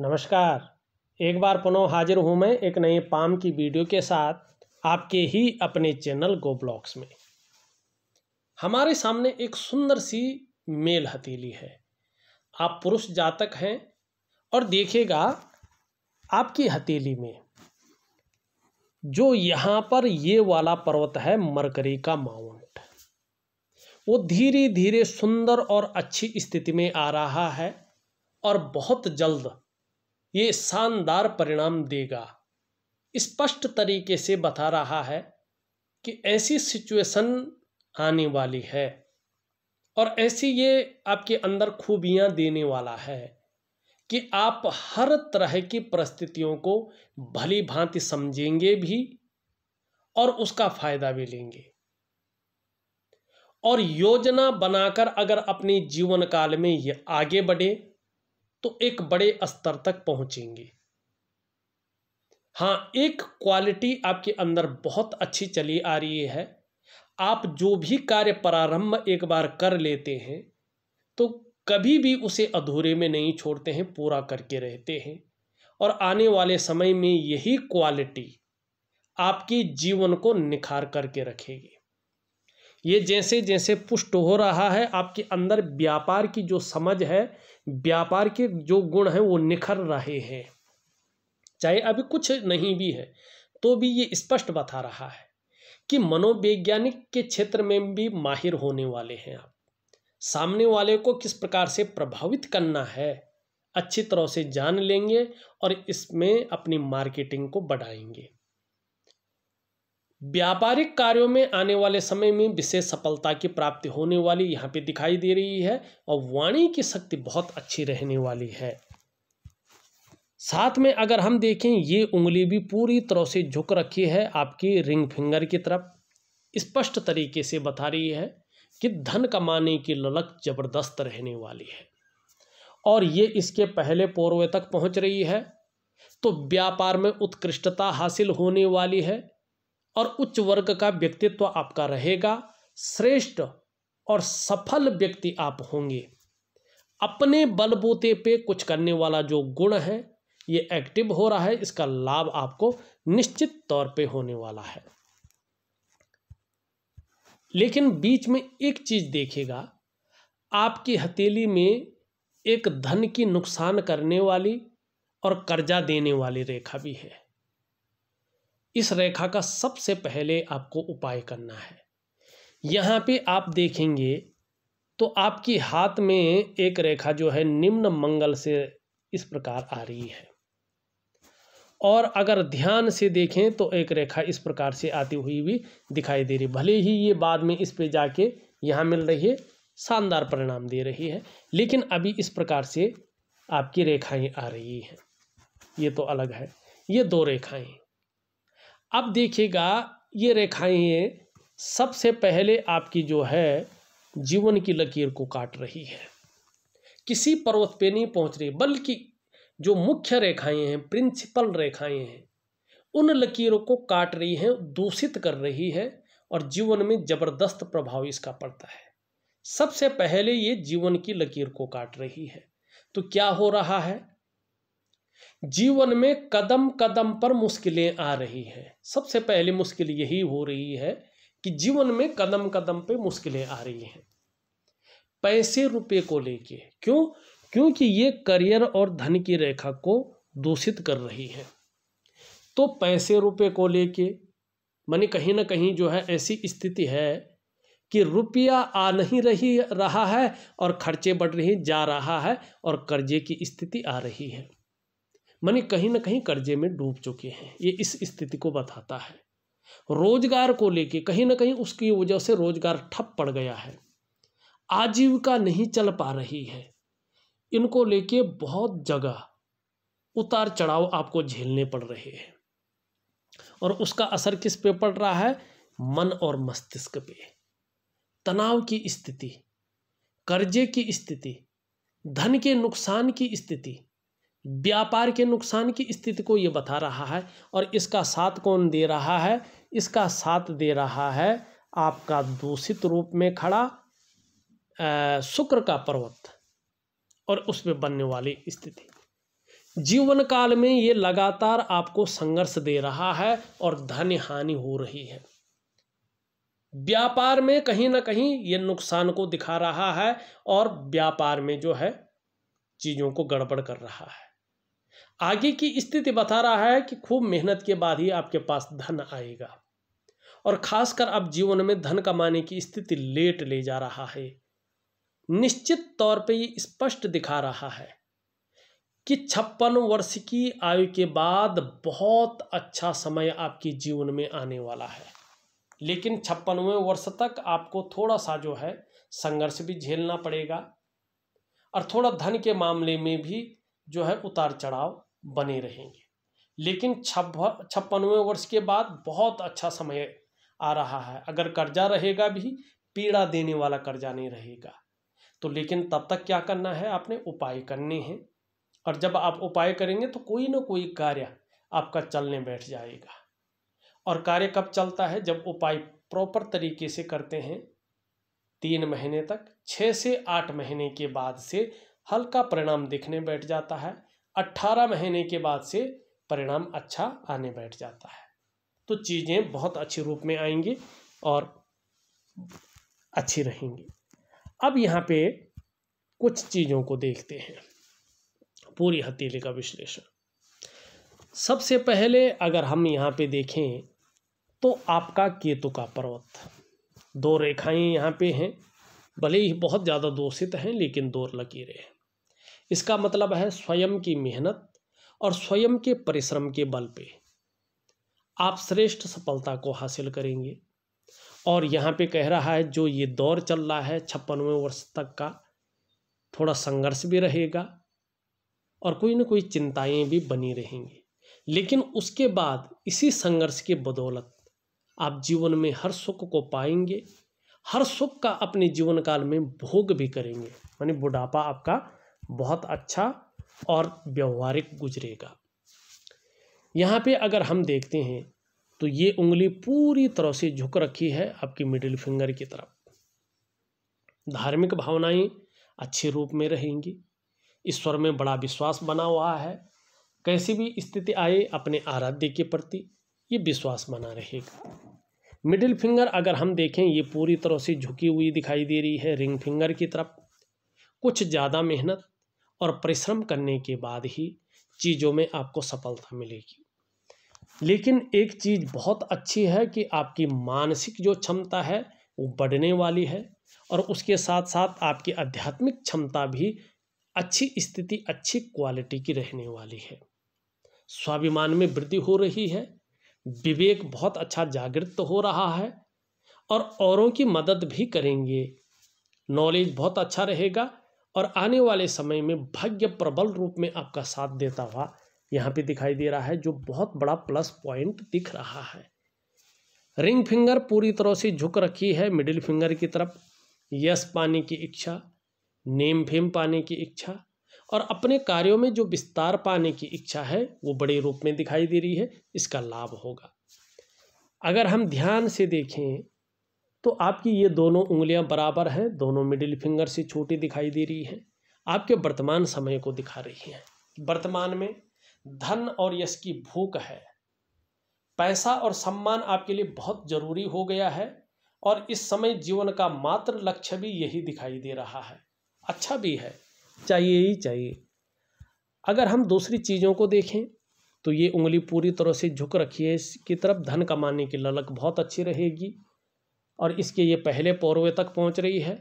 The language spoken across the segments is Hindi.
नमस्कार एक बार पुनः हाजिर हूँ मैं एक नए पाम की वीडियो के साथ आपके ही अपने चैनल गो ब्लॉग्स में हमारे सामने एक सुंदर सी मेल हथेली है आप पुरुष जातक हैं और देखेगा आपकी हथेली में जो यहाँ पर ये वाला पर्वत है मरकरी का माउंट वो धीरे धीरे सुंदर और अच्छी स्थिति में आ रहा है और बहुत जल्द ये शानदार परिणाम देगा स्पष्ट तरीके से बता रहा है कि ऐसी सिचुएशन आने वाली है और ऐसी ये आपके अंदर खूबियां देने वाला है कि आप हर तरह की परिस्थितियों को भली भांति समझेंगे भी और उसका फायदा भी लेंगे और योजना बनाकर अगर अपने जीवन काल में ये आगे बढ़े तो एक बड़े स्तर तक पहुंचेंगे हाँ एक क्वालिटी आपके अंदर बहुत अच्छी चली आ रही है आप जो भी कार्य प्रारंभ एक बार कर लेते हैं तो कभी भी उसे अधूरे में नहीं छोड़ते हैं पूरा करके रहते हैं और आने वाले समय में यही क्वालिटी आपके जीवन को निखार करके रखेगी ये जैसे जैसे पुष्ट हो रहा है आपके अंदर व्यापार की जो समझ है व्यापार के जो गुण हैं वो निखर रहे हैं चाहे अभी कुछ नहीं भी है तो भी ये स्पष्ट बता रहा है कि मनोवैज्ञानिक के क्षेत्र में भी माहिर होने वाले हैं आप सामने वाले को किस प्रकार से प्रभावित करना है अच्छी तरह से जान लेंगे और इसमें अपनी मार्केटिंग को बढ़ाएंगे व्यापारिक कार्यों में आने वाले समय में विशेष सफलता की प्राप्ति होने वाली यहाँ पे दिखाई दे रही है और वाणी की शक्ति बहुत अच्छी रहने वाली है साथ में अगर हम देखें ये उंगली भी पूरी तरह से झुक रखी है आपकी रिंग फिंगर की तरफ स्पष्ट तरीके से बता रही है कि धन कमाने की ललक जबरदस्त रहने वाली है और ये इसके पहले पौर्वे तक पहुँच रही है तो व्यापार में उत्कृष्टता हासिल होने वाली है और उच्च वर्ग का व्यक्तित्व आपका रहेगा श्रेष्ठ और सफल व्यक्ति आप होंगे अपने बलबूते पे कुछ करने वाला जो गुण है ये एक्टिव हो रहा है इसका लाभ आपको निश्चित तौर पे होने वाला है लेकिन बीच में एक चीज देखेगा आपकी हथेली में एक धन की नुकसान करने वाली और कर्जा देने वाली रेखा भी है इस रेखा का सबसे पहले आपको उपाय करना है यहाँ पे आप देखेंगे तो आपकी हाथ में एक रेखा जो है निम्न मंगल से इस प्रकार आ रही है और अगर ध्यान से देखें तो एक रेखा इस प्रकार से आती हुई भी दिखाई दे रही भले ही ये बाद में इस पे जाके यहाँ मिल रही है शानदार परिणाम दे रही है लेकिन अभी इस प्रकार से आपकी रेखाएं आ रही हैं ये तो अलग है ये दो रेखाएं अब देखिएगा ये रेखाएं हैं सबसे पहले आपकी जो है जीवन की लकीर को काट रही है किसी पर्वत पे नहीं पहुंच रही बल्कि जो मुख्य रेखाएं हैं प्रिंसिपल रेखाएं हैं उन लकीरों को काट रही हैं दूषित कर रही है और जीवन में जबरदस्त प्रभाव इसका पड़ता है सबसे पहले ये जीवन की लकीर को काट रही है तो क्या हो रहा है जीवन में कदम कदम पर मुश्किलें आ रही हैं सबसे पहली मुश्किल यही हो रही है कि जीवन में कदम कदम पर मुश्किलें आ रही हैं पैसे रुपए को लेके क्यों क्योंकि ये करियर और धन की रेखा को दूषित कर रही है तो पैसे रुपए को लेके मानी कहीं ना कहीं जो है ऐसी स्थिति है कि रुपया आ नहीं रही रहा है और खर्चे बढ़ रहे जा रहा है और कर्जे की स्थिति आ रही है मन कहीं ना कहीं कर्जे में डूब चुके हैं ये इस स्थिति को बताता है रोजगार को लेके कहीं ना कहीं उसकी वजह से रोजगार ठप पड़ गया है आजीविका नहीं चल पा रही है इनको लेके बहुत जगह उतार चढ़ाव आपको झेलने पड़ रहे हैं और उसका असर किस पे पड़ रहा है मन और मस्तिष्क पे तनाव की स्थिति कर्जे की स्थिति धन के नुकसान की स्थिति व्यापार के नुकसान की स्थिति को ये बता रहा है और इसका साथ कौन दे रहा है इसका साथ दे रहा है आपका दूषित रूप में खड़ा शुक्र का पर्वत और उसमें बनने वाली स्थिति जीवन काल में ये लगातार आपको संघर्ष दे रहा है और धन हानि हो रही है व्यापार में कहीं ना कहीं ये नुकसान को दिखा रहा है और व्यापार में जो है चीज़ों को गड़बड़ कर रहा है आगे की स्थिति बता रहा है कि खूब मेहनत के बाद ही आपके पास धन आएगा और खासकर अब जीवन में धन कमाने की स्थिति लेट ले जा रहा है निश्चित तौर पे ये स्पष्ट दिखा रहा है कि छप्पन वर्ष की आयु के बाद बहुत अच्छा समय आपके जीवन में आने वाला है लेकिन छप्पनवें वर्ष तक आपको थोड़ा सा जो है संघर्ष भी झेलना पड़ेगा और थोड़ा धन के मामले में भी जो है उतार चढ़ाव बने रहेंगे लेकिन छप छप्पनवे वर्ष के बाद बहुत अच्छा समय आ रहा है अगर कर्जा रहेगा भी पीड़ा देने वाला कर्जा नहीं रहेगा तो लेकिन तब तक क्या करना है आपने उपाय करने हैं और जब आप उपाय करेंगे तो कोई ना कोई कार्य आपका चलने बैठ जाएगा और कार्य कब चलता है जब उपाय प्रॉपर तरीके से करते हैं तीन महीने तक छः से आठ महीने के बाद से हल्का परिणाम दिखने बैठ जाता है अट्ठारह महीने के बाद से परिणाम अच्छा आने बैठ जाता है तो चीज़ें बहुत अच्छे रूप में आएंगी और अच्छी रहेंगी अब यहाँ पे कुछ चीज़ों को देखते हैं पूरी हथेली का विश्लेषण सबसे पहले अगर हम यहाँ पे देखें तो आपका केतु का पर्वत दो रेखाएं यहाँ पे हैं भले ही बहुत ज़्यादा दोषित हैं लेकिन दौर लगी रहे इसका मतलब है स्वयं की मेहनत और स्वयं के परिश्रम के बल पे आप श्रेष्ठ सफलता को हासिल करेंगे और यहाँ पे कह रहा है जो ये दौर चल रहा है छप्पनवें वर्ष तक का थोड़ा संघर्ष भी रहेगा और कोई ना कोई चिंताएं भी बनी रहेंगी लेकिन उसके बाद इसी संघर्ष की बदौलत आप जीवन में हर सुख को पाएंगे हर सुख का अपने जीवन काल में भोग भी करेंगे मानी बुढ़ापा आपका बहुत अच्छा और व्यवहारिक गुजरेगा यहाँ पे अगर हम देखते हैं तो ये उंगली पूरी तरह से झुक रखी है आपकी मिडिल फिंगर की तरफ धार्मिक भावनाएं अच्छे रूप में रहेंगी ईश्वर में बड़ा विश्वास बना हुआ है कैसी भी स्थिति आए अपने आराध्य के प्रति ये विश्वास बना रहेगा मिडिल फिंगर अगर हम देखें ये पूरी तरह से झुकी हुई दिखाई दे रही है रिंग फिंगर की तरफ कुछ ज़्यादा मेहनत और परिश्रम करने के बाद ही चीज़ों में आपको सफलता मिलेगी लेकिन एक चीज़ बहुत अच्छी है कि आपकी मानसिक जो क्षमता है वो बढ़ने वाली है और उसके साथ साथ आपकी आध्यात्मिक क्षमता भी अच्छी स्थिति अच्छी क्वालिटी की रहने वाली है स्वाभिमान में वृद्धि हो रही है विवेक बहुत अच्छा जागृत तो हो रहा है और औरों की मदद भी करेंगे नॉलेज बहुत अच्छा रहेगा और आने वाले समय में भाग्य प्रबल रूप में आपका साथ देता हुआ यहाँ पे दिखाई दे रहा है जो बहुत बड़ा प्लस पॉइंट दिख रहा है रिंग फिंगर पूरी तरह से झुक रखी है मिडिल फिंगर की तरफ यश पाने की इच्छा नेम फेम पाने की इच्छा और अपने कार्यों में जो विस्तार पाने की इच्छा है वो बड़े रूप में दिखाई दे रही है इसका लाभ होगा अगर हम ध्यान से देखें तो आपकी ये दोनों उंगलियां बराबर हैं दोनों मिडिल फिंगर से छोटी दिखाई दे रही हैं आपके वर्तमान समय को दिखा रही हैं वर्तमान में धन और यश की भूख है पैसा और सम्मान आपके लिए बहुत जरूरी हो गया है और इस समय जीवन का मात्र लक्ष्य भी यही दिखाई दे रहा है अच्छा भी है चाहिए ही चाहिए अगर हम दूसरी चीज़ों को देखें तो ये उंगली पूरी तरह से झुक रखी है इसकी तरफ धन कमाने की ललक बहुत अच्छी रहेगी और इसके ये पहले पौरवे तक पहुंच रही है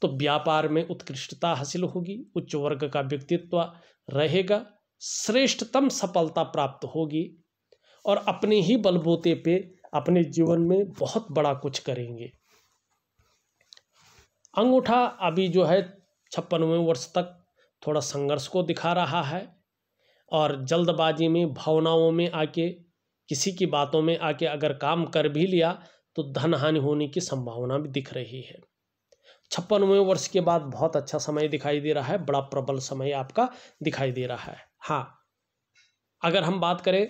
तो व्यापार में उत्कृष्टता हासिल होगी उच्च वर्ग का व्यक्तित्व रहेगा श्रेष्ठतम सफलता प्राप्त होगी और अपने ही बलबूते पे अपने जीवन में बहुत बड़ा कुछ करेंगे अंगूठा अभी जो है छप्पनवें वर्ष तक थोड़ा संघर्ष को दिखा रहा है और जल्दबाजी में भावनाओं में आके किसी की बातों में आके अगर काम कर भी लिया तो धन हानि होने की संभावना भी दिख रही है छप्पनवें वर्ष के बाद बहुत अच्छा समय दिखाई दे रहा है बड़ा प्रबल समय आपका दिखाई दे रहा है हाँ अगर हम बात करें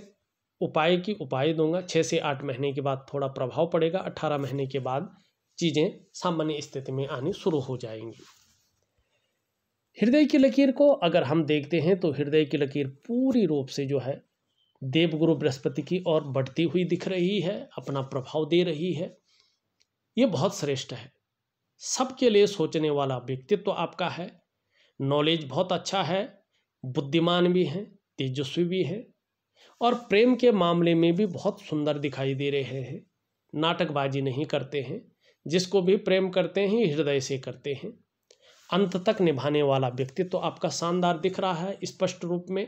उपाय की उपाय दूंगा छः से आठ महीने के बाद थोड़ा प्रभाव पड़ेगा अट्ठारह महीने के बाद चीज़ें सामान्य स्थिति में आनी शुरू हो जाएंगी हृदय की लकीर को अगर हम देखते हैं तो हृदय की लकीर पूरी रूप से जो है देवगुरु बृहस्पति की ओर बढ़ती हुई दिख रही है अपना प्रभाव दे रही है ये बहुत श्रेष्ठ है सबके लिए सोचने वाला व्यक्तित्व तो आपका है नॉलेज बहुत अच्छा है बुद्धिमान भी हैं तेजस्वी भी हैं और प्रेम के मामले में भी बहुत सुंदर दिखाई दे रहे हैं नाटकबाजी नहीं करते हैं जिसको भी प्रेम करते हैं हृदय से करते हैं अंत तक निभाने वाला व्यक्तित्व तो आपका शानदार दिख रहा है स्पष्ट रूप में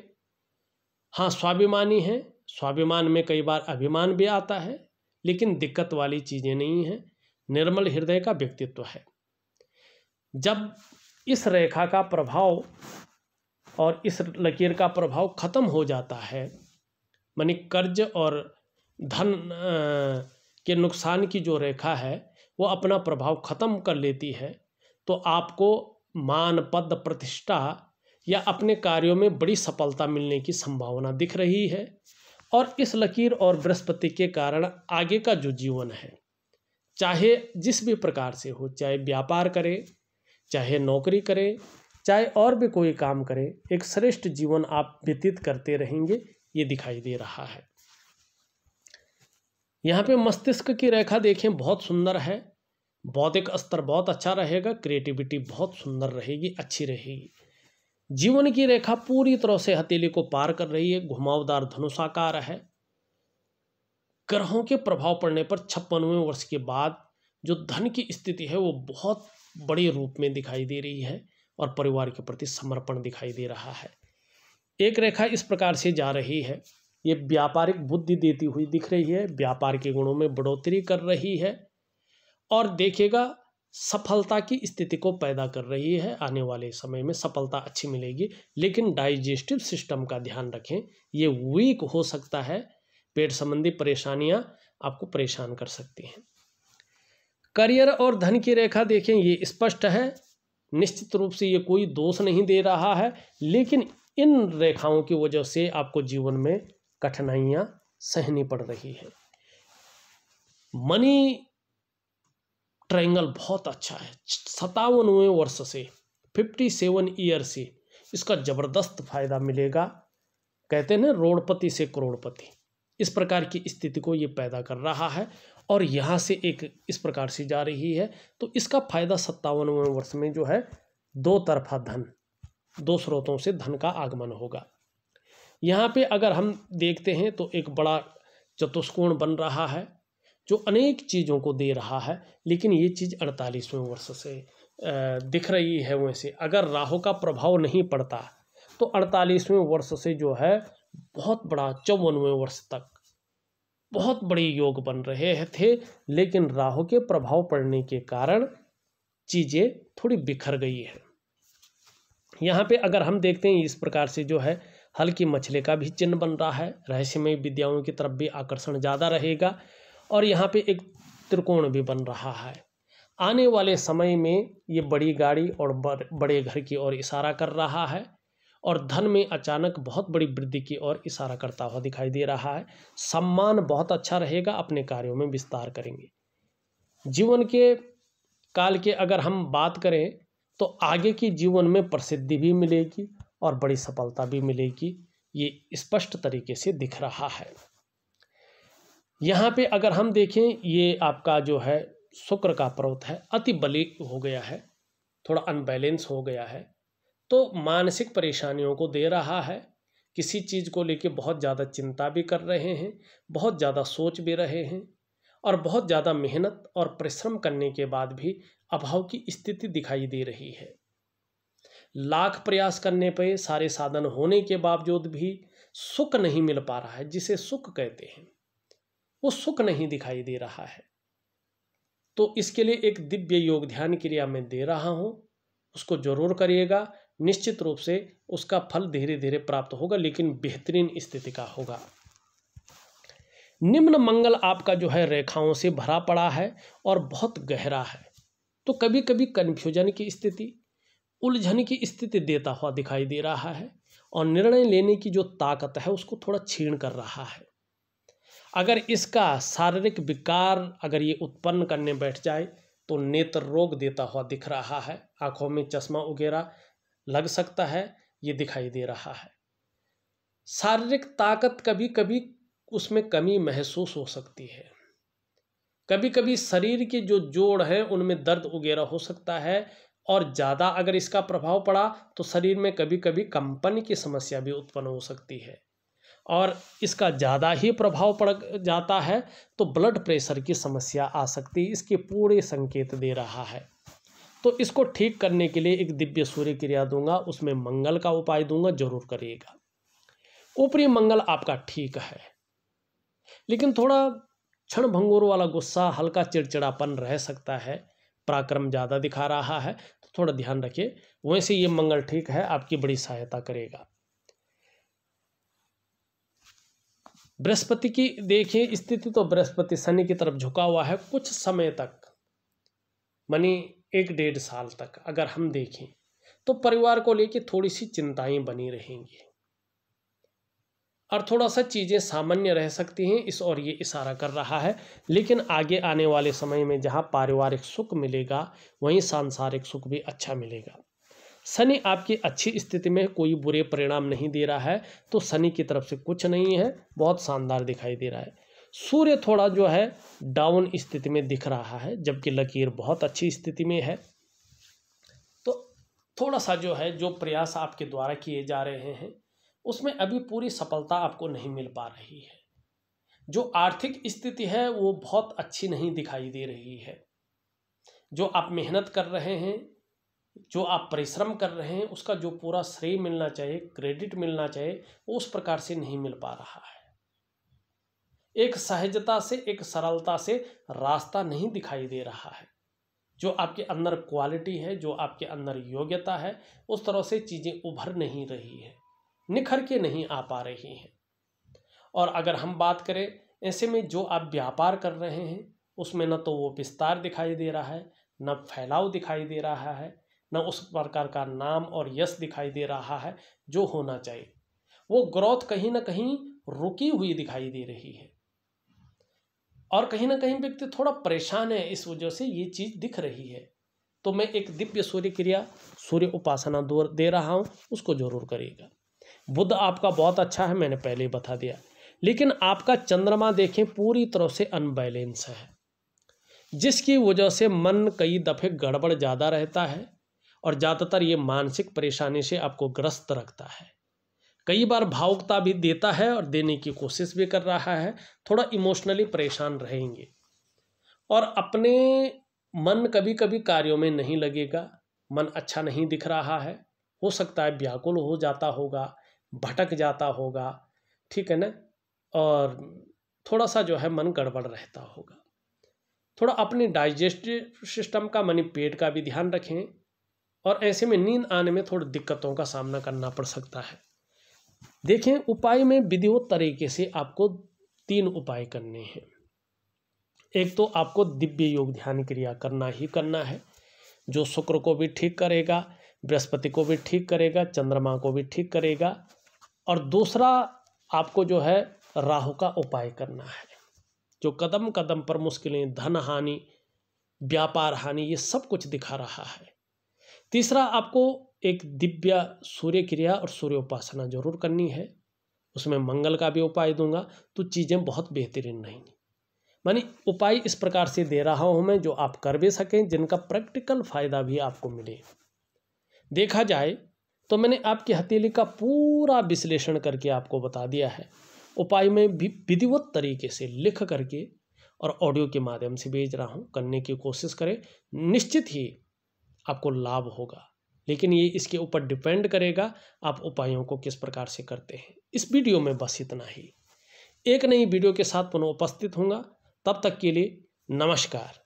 हाँ स्वाभिमानी है स्वाभिमान में कई बार अभिमान भी आता है लेकिन दिक्कत वाली चीज़ें नहीं हैं निर्मल हृदय का व्यक्तित्व है जब इस रेखा का प्रभाव और इस लकीर का प्रभाव खत्म हो जाता है मानी कर्ज और धन के नुकसान की जो रेखा है वो अपना प्रभाव खत्म कर लेती है तो आपको मान पद प्रतिष्ठा या अपने कार्यों में बड़ी सफलता मिलने की संभावना दिख रही है और इस लकीर और बृहस्पति के कारण आगे का जो जीवन है चाहे जिस भी प्रकार से हो चाहे व्यापार करे चाहे नौकरी करे चाहे और भी कोई काम करे एक श्रेष्ठ जीवन आप व्यतीत करते रहेंगे ये दिखाई दे रहा है यहाँ पे मस्तिष्क की रेखा देखें बहुत सुंदर है बौद्धिक स्तर बहुत अच्छा रहेगा क्रिएटिविटी बहुत सुंदर रहेगी अच्छी रहेगी जीवन की रेखा पूरी तरह से हथेली को पार कर रही है घुमावदार धनुषाकार है ग्रहों के प्रभाव पड़ने पर छप्पनवें वर्ष के बाद जो धन की स्थिति है वो बहुत बड़े रूप में दिखाई दे रही है और परिवार के प्रति समर्पण दिखाई दे रहा है एक रेखा इस प्रकार से जा रही है ये व्यापारिक बुद्धि देती हुई दिख रही है व्यापार के गुणों में बढ़ोतरी कर रही है और देखिएगा सफलता की स्थिति को पैदा कर रही है आने वाले समय में सफलता अच्छी मिलेगी लेकिन डाइजेस्टिव सिस्टम का ध्यान रखें ये वीक हो सकता है पेट संबंधी परेशानियां आपको परेशान कर सकती हैं करियर और धन की रेखा देखें ये स्पष्ट है निश्चित रूप से ये कोई दोष नहीं दे रहा है लेकिन इन रेखाओं की वजह से आपको जीवन में कठिनाइयाँ सहनी पड़ रही है मनी ट्रायंगल बहुत अच्छा है सतावनवें वर्ष से फिफ्टी सेवन ईयर से इसका ज़बरदस्त फायदा मिलेगा कहते हैं ना रोडपति से करोड़पति इस प्रकार की स्थिति को ये पैदा कर रहा है और यहाँ से एक इस प्रकार से जा रही है तो इसका फायदा सत्तावनवें वर्ष में जो है दो तरफा धन दो स्रोतों से धन का आगमन होगा यहाँ पे अगर हम देखते हैं तो एक बड़ा चतुष्कोण बन रहा है जो अनेक चीज़ों को दे रहा है लेकिन ये चीज़ अड़तालीसवें वर्ष से दिख रही है वैसे अगर राहु का प्रभाव नहीं पड़ता तो अड़तालीसवें वर्ष से जो है बहुत बड़ा चौवनवें वर्ष तक बहुत बड़े योग बन रहे थे लेकिन राहु के प्रभाव पड़ने के कारण चीज़ें थोड़ी बिखर गई है यहाँ पे अगर हम देखते हैं इस प्रकार से जो है हल्की मछली का भी चिन्ह बन रहा है रहस्यमय विद्याओं की तरफ भी आकर्षण ज़्यादा रहेगा और यहाँ पे एक त्रिकोण भी बन रहा है आने वाले समय में ये बड़ी गाड़ी और बड़े घर की ओर इशारा कर रहा है और धन में अचानक बहुत बड़ी वृद्धि की ओर इशारा करता हुआ दिखाई दे रहा है सम्मान बहुत अच्छा रहेगा अपने कार्यों में विस्तार करेंगे जीवन के काल के अगर हम बात करें तो आगे की जीवन में प्रसिद्धि भी मिलेगी और बड़ी सफलता भी मिलेगी ये स्पष्ट तरीके से दिख रहा है यहाँ पे अगर हम देखें ये आपका जो है शुक्र का पर्वत है अति बली हो गया है थोड़ा अनबैलेंस हो गया है तो मानसिक परेशानियों को दे रहा है किसी चीज़ को लेके बहुत ज़्यादा चिंता भी कर रहे हैं बहुत ज़्यादा सोच भी रहे हैं और बहुत ज़्यादा मेहनत और परिश्रम करने के बाद भी अभाव की स्थिति दिखाई दे रही है लाख प्रयास करने पर सारे साधन होने के बावजूद भी सुख नहीं मिल पा रहा है जिसे सुख कहते हैं वो सुख नहीं दिखाई दे रहा है तो इसके लिए एक दिव्य योग ध्यान क्रिया मैं दे रहा हूं उसको जरूर करिएगा निश्चित रूप से उसका फल धीरे धीरे प्राप्त होगा लेकिन बेहतरीन स्थिति का होगा निम्न मंगल आपका जो है रेखाओं से भरा पड़ा है और बहुत गहरा है तो कभी कभी कन्फ्यूजन की स्थिति उलझन की स्थिति देता हुआ दिखाई दे रहा है और निर्णय लेने की जो ताकत है उसको थोड़ा छीण कर रहा है अगर इसका शारीरिक विकार अगर ये उत्पन्न करने बैठ जाए तो नेत्र रोग देता हुआ दिख रहा है आँखों में चश्मा वगैरह लग सकता है ये दिखाई दे रहा है शारीरिक ताकत कभी कभी उसमें कमी महसूस हो सकती है कभी कभी शरीर के जो जोड़ हैं उनमें दर्द वगैरह हो सकता है और ज़्यादा अगर इसका प्रभाव पड़ा तो शरीर में कभी कभी कंपन की समस्या भी उत्पन्न हो सकती है और इसका ज़्यादा ही प्रभाव पड़ जाता है तो ब्लड प्रेशर की समस्या आ सकती है इसके पूरे संकेत दे रहा है तो इसको ठीक करने के लिए एक दिव्य सूर्य क्रिया दूंगा उसमें मंगल का उपाय दूंगा जरूर करिएगा ऊपरी मंगल आपका ठीक है लेकिन थोड़ा क्षण भंगुर वाला गुस्सा हल्का चिड़चिड़ापन रह सकता है पराक्रम ज़्यादा दिखा रहा है तो थोड़ा ध्यान रखिए वैसे ये मंगल ठीक है आपकी बड़ी सहायता करेगा बृहस्पति की देखिए स्थिति तो बृहस्पति शनि की तरफ झुका हुआ है कुछ समय तक मानी एक डेढ़ साल तक अगर हम देखें तो परिवार को लेकर थोड़ी सी चिंताएं बनी रहेंगी और थोड़ा सा चीज़ें सामान्य रह सकती हैं इस और ये इशारा कर रहा है लेकिन आगे आने वाले समय में जहाँ पारिवारिक सुख मिलेगा वहीं सांसारिक सुख भी अच्छा मिलेगा शनि आपकी अच्छी स्थिति में कोई बुरे परिणाम नहीं दे रहा है तो शनि की तरफ से कुछ नहीं है बहुत शानदार दिखाई दे रहा है सूर्य थोड़ा जो है डाउन स्थिति में दिख रहा है जबकि लकीर बहुत अच्छी स्थिति में है तो थोड़ा सा जो है जो प्रयास आपके द्वारा किए जा रहे हैं उसमें अभी पूरी सफलता आपको नहीं मिल पा रही है जो आर्थिक स्थिति है वो बहुत अच्छी नहीं दिखाई दे रही है जो आप मेहनत कर रहे हैं जो आप परिश्रम कर रहे हैं उसका जो पूरा श्रेय मिलना चाहिए क्रेडिट मिलना चाहिए वो उस प्रकार से नहीं मिल पा रहा है एक सहजता से एक सरलता से रास्ता नहीं दिखाई दे रहा है जो आपके अंदर क्वालिटी है जो आपके अंदर योग्यता है उस तरह से चीज़ें उभर नहीं रही है निखर के नहीं आ पा रही हैं और अगर हम बात करें ऐसे में जो आप व्यापार कर रहे हैं उसमें न तो वो विस्तार दिखाई दे रहा है न फैलाव दिखाई दे रहा है न उस प्रकार का नाम और यश दिखाई दे रहा है जो होना चाहिए वो ग्रोथ कहीं ना कहीं रुकी हुई दिखाई दे रही है और कहीं ना कहीं व्यक्ति थोड़ा परेशान है इस वजह से ये चीज़ दिख रही है तो मैं एक दिव्य सूर्य क्रिया सूर्य उपासना दे रहा हूँ उसको जरूर करिएगा बुद्ध आपका बहुत अच्छा है मैंने पहले ही बता दिया लेकिन आपका चंद्रमा देखें पूरी तरह से अनबैलेंस है जिसकी वजह से मन कई दफ़े गड़बड़ ज़्यादा रहता है और ज़्यादातर ये मानसिक परेशानी से आपको ग्रस्त रखता है कई बार भावुकता भी देता है और देने की कोशिश भी कर रहा है थोड़ा इमोशनली परेशान रहेंगे और अपने मन कभी कभी कार्यों में नहीं लगेगा मन अच्छा नहीं दिख रहा है हो सकता है व्याकुल हो जाता होगा भटक जाता होगा ठीक है ना और थोड़ा सा जो है मन गड़बड़ रहता होगा थोड़ा अपने डाइजेस्टिव सिस्टम का मानी पेट का भी ध्यान रखें और ऐसे में नींद आने में थोड़ी दिक्कतों का सामना करना पड़ सकता है देखें उपाय में विधिवत तरीके से आपको तीन उपाय करने हैं एक तो आपको दिव्य योग ध्यान क्रिया करना ही करना है जो शुक्र को भी ठीक करेगा बृहस्पति को भी ठीक करेगा चंद्रमा को भी ठीक करेगा और दूसरा आपको जो है राहु का उपाय करना है जो कदम कदम पर मुश्किलें धन हानि व्यापार हानि ये सब कुछ दिखा रहा है तीसरा आपको एक दिव्य सूर्य क्रिया और सूर्य उपासना जरूर करनी है उसमें मंगल का भी उपाय दूंगा तो चीज़ें बहुत बेहतरीन रहेंगी मानी उपाय इस प्रकार से दे रहा हूँ मैं जो आप कर भी सकें जिनका प्रैक्टिकल फ़ायदा भी आपको मिले देखा जाए तो मैंने आपकी हथेली का पूरा विश्लेषण करके आपको बता दिया है उपाय में भी विधिवत तरीके से लिख करके और ऑडियो के माध्यम से भेज रहा हूँ करने की कोशिश करें निश्चित ही आपको लाभ होगा लेकिन ये इसके ऊपर डिपेंड करेगा आप उपायों को किस प्रकार से करते हैं इस वीडियो में बस इतना ही एक नई वीडियो के साथ पुनः उपस्थित होंगे तब तक के लिए नमस्कार